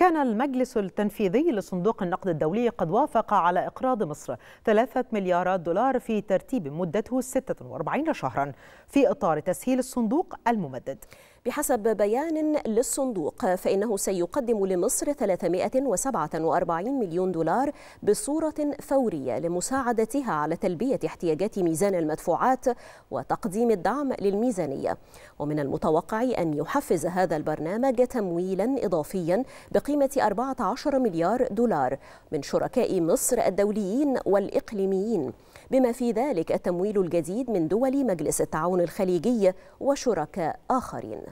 كان المجلس التنفيذي لصندوق النقد الدولي قد وافق على إقراض مصر 3 مليارات دولار في ترتيب مدته 46 شهرا في إطار تسهيل الصندوق الممدد بحسب بيان للصندوق فإنه سيقدم لمصر 347 مليون دولار بصورة فورية لمساعدتها على تلبية احتياجات ميزان المدفوعات وتقديم الدعم للميزانية ومن المتوقع أن يحفز هذا البرنامج تمويلا إضافيا بقيمة 14 مليار دولار من شركاء مصر الدوليين والإقليميين بما في ذلك التمويل الجديد من دول مجلس التعاون الخليجي وشركاء آخرين